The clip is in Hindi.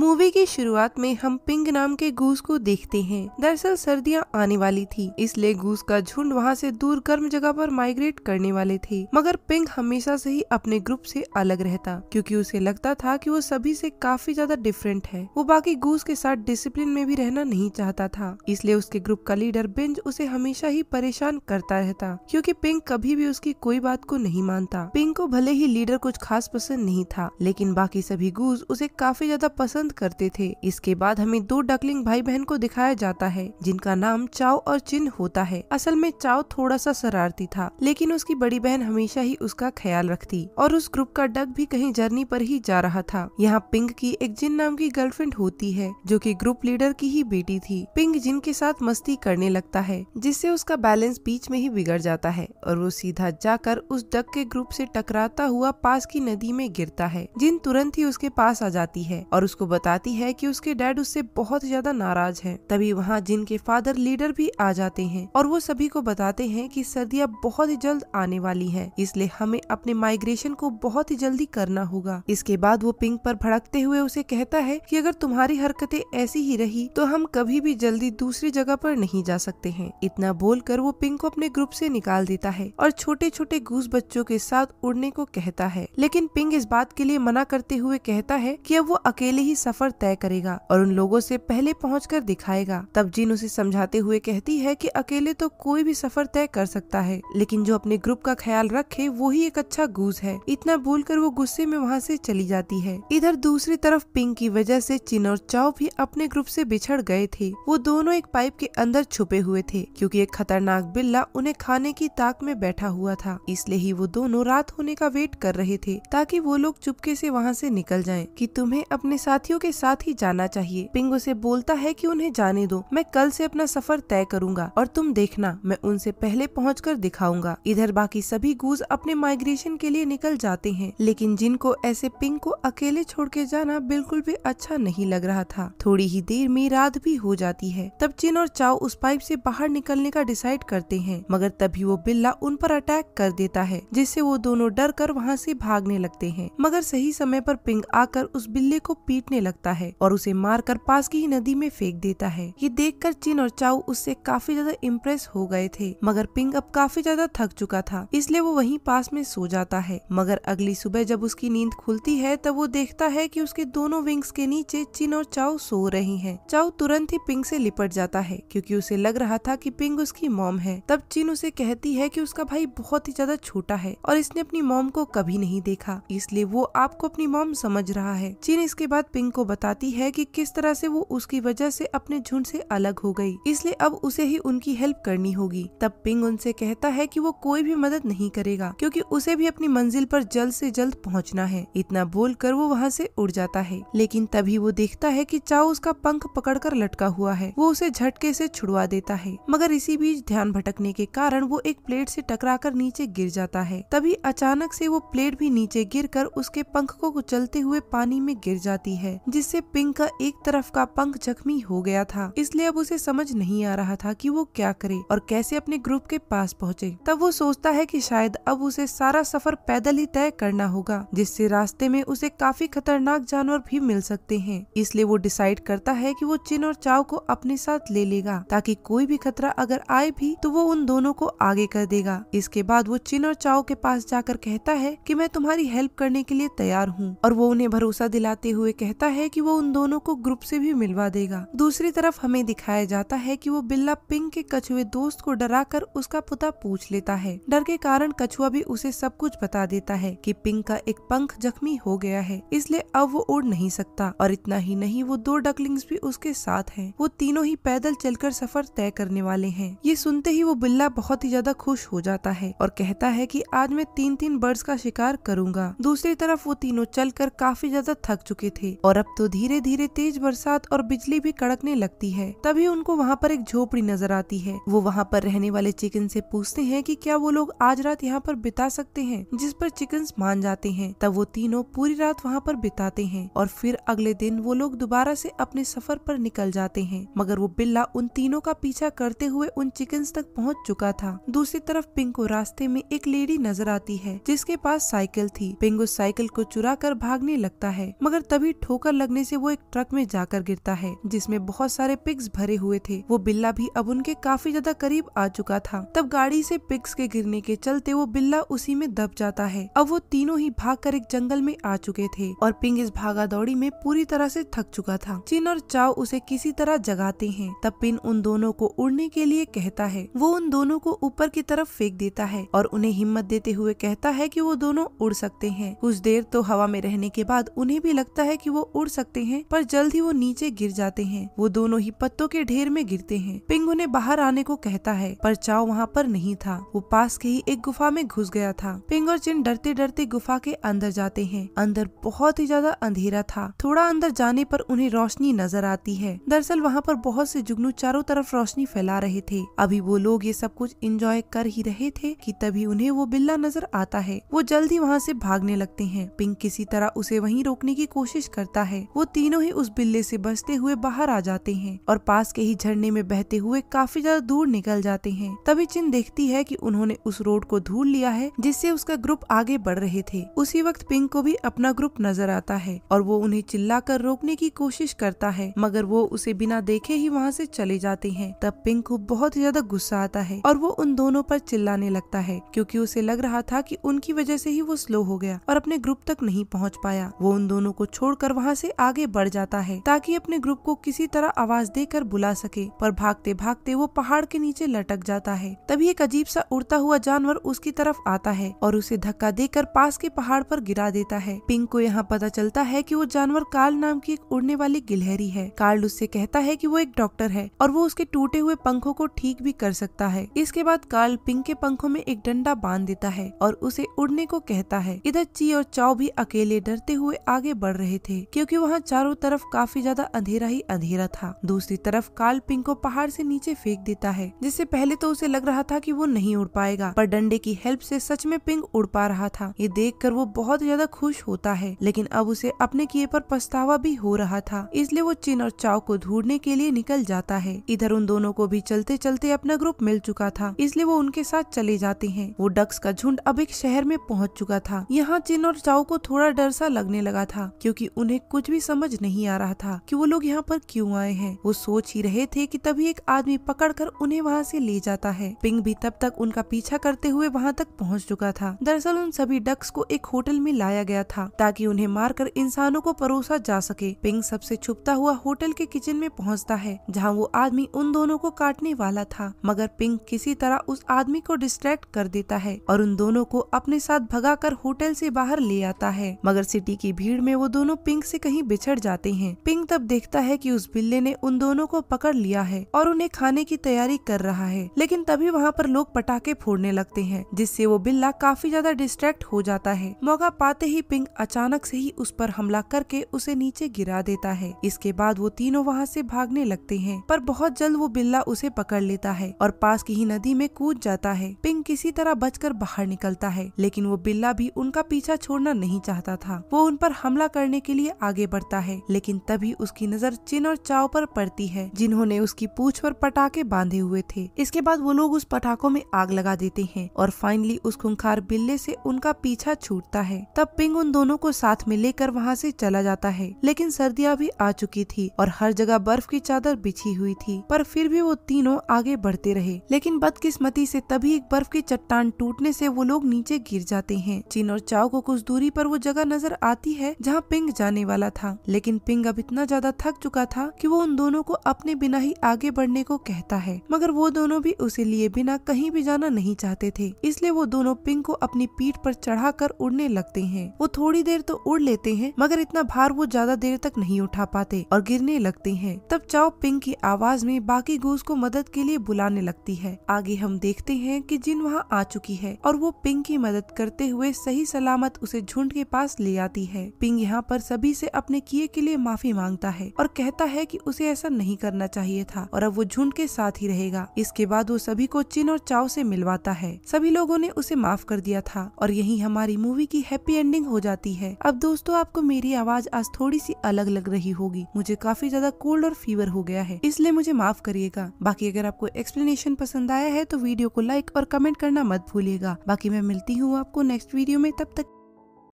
मूवी की शुरुआत में हम पिंग नाम के गूस को देखते हैं दरअसल सर्दियां आने वाली थी इसलिए गूस का झुंड वहां से दूर गर्म जगह पर माइग्रेट करने वाले थे मगर पिंग हमेशा से ही अपने ग्रुप से अलग रहता क्योंकि उसे लगता था कि वो सभी से काफी ज्यादा डिफरेंट है वो बाकी गूस के साथ डिसिप्लिन में भी रहना नहीं चाहता था इसलिए उसके ग्रुप का लीडर बिंज उसे हमेशा ही परेशान करता रहता क्यूँकी पिंग कभी भी उसकी कोई बात को नहीं मानता पिंग को भले ही लीडर कुछ खास पसंद नहीं था लेकिन बाकी सभी गूस उसे काफी ज्यादा पसंद पसंद करते थे इसके बाद हमें दो डकलिंग भाई बहन को दिखाया जाता है जिनका नाम चाओ और चिन होता है असल में चाओ थोड़ा सा शरारती था लेकिन उसकी बड़ी बहन हमेशा ही उसका ख्याल रखती और उस ग्रुप का डग भी कहीं जर्नी पर ही जा रहा था यहाँ पिंक की एक जिन नाम की गर्लफ्रेंड होती है जो कि ग्रुप लीडर की ही बेटी थी पिंक जिन के साथ मस्ती करने लगता है जिससे उसका बैलेंस बीच में ही बिगड़ जाता है और वो सीधा जाकर उस डग के ग्रुप से टकराता हुआ पास की नदी में गिरता है जिन तुरंत ही उसके पास आ जाती है और उसको बताती है कि उसके डैड उससे बहुत ज्यादा नाराज हैं। तभी वहाँ जिन के फादर लीडर भी आ जाते हैं और वो सभी को बताते हैं कि सर्दियाँ बहुत ही जल्द आने वाली है इसलिए हमें अपने माइग्रेशन को बहुत ही जल्दी करना होगा इसके बाद वो पिंक पर भड़कते हुए उसे कहता है की अगर तुम्हारी हरकतें ऐसी ही रही तो हम कभी भी जल्दी दूसरी जगह पर नहीं जा सकते हैं इतना बोलकर वो पिंक को अपने ग्रुप से निकाल देता है और छोटे छोटे घूस बच्चों के साथ उड़ने को कहता है लेकिन पिंक इस बात के लिए मना करते हुए कहता है कि अब वो अकेले ही सफर तय करेगा और उन लोगों से पहले पहुँच कर दिखाएगा तब जीन उसे समझाते हुए कहती है की अकेले तो कोई भी सफर तय कर सकता है लेकिन जो अपने ग्रुप का ख्याल रखे वो ही एक अच्छा गूज है इतना बोलकर वो गुस्से में वहाँ ऐसी चली जाती है इधर दूसरी तरफ पिंक की वजह से चिन और चाव भी अपने ग्रुप से बिछड़ गए थे वो दोनों एक पाइप के अंदर छुपे हुए थे क्योंकि एक खतरनाक बिल्ला उन्हें खाने की ताक में बैठा हुआ था इसलिए ही वो दोनों रात होने का वेट कर रहे थे ताकि वो लोग चुपके से वहाँ से निकल जाएं कि तुम्हें अपने साथियों के साथ ही जाना चाहिए पिंग उसे बोलता है कि उन्हें जाने दो मैं कल से अपना सफर तय करूंगा और तुम देखना मैं उनसे पहले पहुँच दिखाऊंगा इधर बाकी सभी गूज अपने माइग्रेशन के लिए निकल जाते हैं लेकिन जिनको ऐसे पिंग को अकेले छोड़ के जाना बिल्कुल भी अच्छा नहीं लग रहा था थोड़ी ही देर में रात भी हो जाती है तब चिन और चाओ उस पाइप से बाहर निकलने का डिसाइड करते हैं मगर तभी वो बिल्ला उन पर अटैक कर देता है जिससे वो दोनों डर कर वहाँ से भागने लगते हैं मगर सही समय पर पिंग आकर उस बिल्ले को पीटने लगता है और उसे मारकर पास की ही नदी में फेंक देता है ये देखकर चिन और चाऊ उससे काफी ज्यादा इम्प्रेस हो गए थे मगर पिंग अब काफी ज्यादा थक चुका था इसलिए वो वहीं पास में सो जाता है मगर अगली सुबह जब उसकी नींद खुलती है तब वो देखता है की उसके दोनों विंग्स के नीचे चिन और चाऊ सो रही हैं। चाऊ तुरंत ही पिंग से लिपट जाता है क्योंकि उसे लग रहा था कि पिंग उसकी मॉम है तब चिन उसे कहती है कि उसका भाई बहुत ही ज्यादा छोटा है और इसने अपनी मॉम को कभी नहीं देखा इसलिए वो आपको अपनी मॉम समझ रहा है चिन इसके बाद पिंग किंग को बताती है कि किस तरह से वो उसकी वजह से अपने झुंड से अलग हो गई इसलिए अब उसे ही उनकी हेल्प करनी होगी तब पिंग उनसे कहता है कि वो कोई भी मदद नहीं करेगा क्योंकि उसे भी अपनी मंजिल पर जल्द से जल्द पहुंचना है इतना बोलकर वो वहां से उड़ जाता है लेकिन तभी वो देखता है कि चाओ उसका पंख पकड़कर लटका हुआ है वो उसे झटके से छुड़वा देता है मगर इसी बीच ध्यान भटकने के कारण वो एक प्लेट से टकराकर नीचे गिर जाता है तभी अचानक से वो प्लेट भी नीचे गिरकर उसके पंख को कुचलते हुए पानी में गिर जाती है जिससे पिंक का एक तरफ का पंख जख्मी हो गया था इसलिए अब उसे समझ नहीं आ रहा था कि वो क्या करे और कैसे अपने ग्रुप के पास पहुंचे तब वो सोचता है कि शायद अब उसे सारा सफर पैदल ही तय करना होगा जिससे रास्ते में उसे काफी खतरनाक जानवर भी मिल सकते है इसलिए वो डिसाइड करता है की वो चिन और चाव को अपने साथ ले लेगा ताकि कोई भी खतरा अगर आए भी तो वो उन दोनों को आगे कर देगा इसके बाद वो चिन और चाव के पास जाकर कहता है कि मैं तुम्हारी हेल्प करने के लिए तैयार हूँ और वो उन्हें भरोसा दिलाते हुए कहता है कि वो उन दोनों को ग्रुप से भी मिलवा देगा दूसरी तरफ हमें दिखाया जाता है कि वो बिल्ला पिंक के कछुए दोस्त को डरा कर उसका पुता पूछ लेता है डर के कारण कछुआ भी उसे सब कुछ बता देता है कि पिंक का एक पंख जख्मी हो गया है इसलिए अब वो उड़ नहीं सकता और इतना ही नहीं वो दो डकलिंग्स भी उसके साथ हैं वो तीनों ही पैदल चलकर सफर तय करने वाले हैं ये सुनते ही वो बिल्ला बहुत ही ज्यादा खुश हो जाता है और कहता है कि आज मैं तीन तीन बर्ड्स का शिकार करूंगा दूसरी तरफ वो तीनों चलकर काफी ज्यादा थक चुके थे और अब तो धीरे धीरे तेज बरसात और बिजली भी कड़कने लगती है तभी उनको वहाँ पर एक झोपड़ी नजर आती है वो वहाँ पर रहने वाले चिकन से पूछते हैं कि क्या वो लोग आज रात यहाँ पर बिता सकते हैं जिस पर चिकन मान जाते हैं तब वो तीनों पूरी रात वहाँ पर बिताते हैं और फिर अगले दिन वो लोग दोबारा से अपने सफर पर निकल जाते हैं मगर वो बिल्ला उन तीनों का पीछा करते हुए उन चिकन तक पहुँच चुका था दूसरी तरफ पिंग को रास्ते में एक लेडी नजर आती है जिसके पास साइकिल थी पिंग उस साइकिल को चुरा कर भागने लगता है मगर तभी ठोकर चक्कर लगने से वो एक ट्रक में जाकर गिरता है जिसमें बहुत सारे पिग्स भरे हुए थे वो बिल्ला भी अब उनके काफी ज्यादा करीब आ चुका था तब गाड़ी से पिग्स के गिरने के चलते वो बिल्ला उसी में दब जाता है अब वो तीनों ही भागकर एक जंगल में आ चुके थे और पिंग इस भागा दौड़ी में पूरी तरह से थक चुका था चिन और चाव उसे किसी तरह जगाते हैं तब पिन उन दोनों को उड़ने के लिए कहता है वो उन दोनों को ऊपर की तरफ फेंक देता है और उन्हें हिम्मत देते हुए कहता है कि वो दोनों उड़ सकते हैं कुछ देर तो हवा में रहने के बाद उन्हें भी लगता है कि वो उड़ सकते हैं पर जल्द ही वो नीचे गिर जाते हैं वो दोनों ही पत्तों के ढेर में गिरते हैं पिंग उन्हें बाहर आने को कहता है पर चाव वहाँ पर नहीं था वो पास के ही एक गुफा में घुस गया था पिंग और चिन डरते डरते गुफा के अंदर जाते हैं अंदर बहुत ही ज्यादा अंधेरा था थोड़ा अंदर जाने पर उन्हें रोशनी नजर आती है दरअसल वहाँ पर बहुत से जुगनू चारों तरफ रोशनी फैला रहे थे अभी वो लोग ये सब कुछ इंजॉय कर ही रहे थे कि तभी उन्हें वो बिल्ला नजर आता है वो जल्द ही वहाँ से भागने लगते हैं पिंक किसी तरह उसे वहीं रोकने की कोशिश करता है है वो तीनों ही उस बिल्ले से बचते हुए बाहर आ जाते हैं और पास के ही झरने में बहते हुए काफी ज्यादा दूर निकल जाते हैं तभी चिन देखती है कि उन्होंने उस रोड को धूल लिया है जिससे उसका ग्रुप आगे बढ़ रहे थे उसी वक्त पिंक को भी अपना ग्रुप नजर आता है और वो उन्हें कर रोकने की कोशिश करता है मगर वो उसे बिना देखे ही वहाँ से चले जाते हैं तब पिंक को बहुत ही ज्यादा गुस्सा आता है और वो उन दोनों पर चिल्लाने लगता है क्योंकि उसे लग रहा था कि उनकी वजह से ही वो स्लो हो गया और अपने ग्रुप तक नहीं पहुँच पाया वो उन दोनों को छोड़कर वहाँ से आगे बढ़ जाता है ताकि अपने ग्रुप को किसी तरह आवाज देकर बुला सके पर भागते भागते वो पहाड़ के नीचे लटक जाता है तभी एक अजीब सा उड़ता हुआ जानवर उसकी तरफ आता है और उसे धक्का देकर पास के पहाड़ पर गिरा देता है पिंक को यहाँ पता चलता है कि वो जानवर कार्ल नाम की एक उड़ने वाली गिलहरी है कार्ल उससे कहता है कि वो एक डॉक्टर है और वो उसके टूटे हुए पंखों को ठीक भी कर सकता है इसके बाद कार्ल पिंक के पंखों में एक डंडा बांध देता है और उसे उड़ने को कहता है इधर ची और चाव भी अकेले डरते हुए आगे बढ़ रहे थे क्योंकि वहाँ चारों तरफ काफी ज्यादा अंधेरा ही अंधेरा था दूसरी तरफ काल पिंग को पहाड़ से नीचे फेंक देता है जिससे पहले तो उसे लग रहा था कि वो नहीं उड़ पाएगा पर डंडे की हेल्प से सच में पिंग उड़ पा रहा था ये कर वो बहुत ज्यादा खुश होता है लेकिन अब उसे अपने किए पर पछतावा भी हो रहा था इसलिए वो चिन और चाव को ढूंढने के लिए निकल जाता है इधर उन दोनों को भी चलते चलते अपना ग्रुप मिल चुका था इसलिए वो उनके साथ चले जाते हैं वो डक्स का झुंड अब एक शहर में पहुंच चुका था यहाँ चिन और चाव को थोड़ा डर सा लगने लगा था क्योंकि उन्हें कुछ भी समझ नहीं आ रहा था कि वो लोग यहाँ पर क्यों आए हैं वो सोच ही रहे थे कि तभी एक आदमी पकड़कर उन्हें वहाँ से ले जाता है पिंग भी तब तक उनका पीछा करते हुए वहाँ तक पहुँच चुका था दरअसल उन सभी डक्स को एक होटल में लाया गया था ताकि उन्हें मारकर इंसानों को परोसा जा सके पिंग सबसे छुपता हुआ होटल के किचन में पहुँचता है जहाँ वो आदमी उन दोनों को काटने वाला था मगर पिंग किसी तरह उस आदमी को डिस्ट्रैक्ट कर देता है और उन दोनों को अपने साथ भगाकर होटल से बाहर ले आता है मगर सिटी की भीड़ में वो दोनों पिंक से कहीं बिछड़ जाते हैं पिंग तब देखता है कि उस बिल्ले ने उन दोनों को पकड़ लिया है और उन्हें खाने की तैयारी कर रहा है लेकिन तभी वहाँ पर लोग पटाखे फोड़ने लगते हैं जिससे वो बिल्ला काफी ज्यादा डिस्ट्रैक्ट हो जाता है मौका पाते ही पिंग अचानक से ही उस पर हमला करके उसे नीचे गिरा देता है इसके बाद वो तीनों वहाँ से भागने लगते हैं पर बहुत जल्द वो बिल्ला उसे पकड़ लेता है और पास की ही नदी में कूद जाता है पिंग किसी तरह बचकर बाहर निकलता है लेकिन वो बिल्ला भी उनका पीछा छोड़ना नहीं चाहता था वो उन पर हमला करने के लिए आगे बढ़ता है लेकिन तभी उसकी नजर चिन और चाव पर पड़ती है जिन्होंने उसकी पूछ पर पटाखे बांधे हुए थे इसके बाद वो लोग उस पटाखों में आग लगा देते हैं और फाइनली उस खुंखार बिल्ले से उनका पीछा छूटता है तब पिंग उन दोनों को साथ में लेकर वहाँ से चला जाता है लेकिन सर्दियाँ भी आ चुकी थी और हर जगह बर्फ की चादर बिछी हुई थी पर फिर भी वो तीनों आगे बढ़ते रहे लेकिन बदकिस्मती से तभी एक बर्फ की चट्टान टूटने से वो लोग नीचे गिर जाते हैं चिन और चाव को कुछ दूरी पर वो जगह नजर आती है जहाँ पिंग जाने वाला वाला था लेकिन पिंग अब इतना ज्यादा थक चुका था कि वो उन दोनों को अपने बिना ही आगे बढ़ने को कहता है मगर वो दोनों भी उसे लिए बिना कहीं भी जाना नहीं चाहते थे इसलिए वो दोनों पिंग को अपनी पीठ पर चढ़ाकर उड़ने लगते हैं वो थोड़ी देर तो उड़ लेते हैं मगर इतना भार वो ज्यादा देर तक नहीं उठा पाते और गिरने लगते हैं तब चाओ पिंग की आवाज में बाकी गूस को मदद के लिए बुलाने लगती है आगे हम देखते हैं कि जिन वहाँ आ चुकी है और वो पिंग की मदद करते हुए सही सलामत उसे झुंड के पास ले आती है पिंग यहाँ पर सभी से अपने किए के लिए माफी मांगता है और कहता है कि उसे ऐसा नहीं करना चाहिए था और अब वो झुंड के साथ ही रहेगा इसके बाद वो सभी को चिन और चाव से मिलवाता है सभी लोगों ने उसे माफ कर दिया था और यही हमारी मूवी की हैप्पी एंडिंग हो जाती है अब दोस्तों आपको मेरी आवाज आज थोड़ी सी अलग लग रही होगी मुझे काफी ज्यादा कोल्ड और फीवर हो गया है इसलिए मुझे माफ करिएगा बाकी अगर आपको एक्सप्लेनेशन पसंद आया है तो वीडियो को लाइक और कमेंट करना मत भूलिएगा बाकी मैं मिलती हूँ आपको नेक्स्ट वीडियो में तब तक